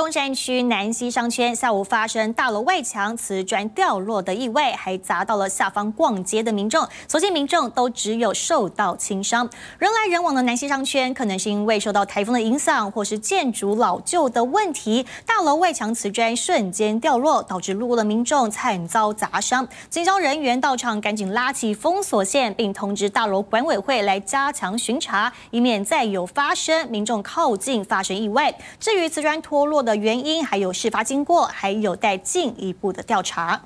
东山区南西商圈下午发生大楼外墙瓷砖掉落的意外，还砸到了下方逛街的民众。所幸民众都只有受到轻伤。人来人往的南西商圈，可能是因为受到台风的影响，或是建筑老旧的问题，大楼外墙瓷砖瞬间掉落，导致路过的民众惨遭砸伤。急救人员到场，赶紧拉起封锁线，并通知大楼管委会来加强巡查，以免再有发生民众靠近发生意外。至于瓷砖脱落，的原因还有事发经过，还有待进一步的调查。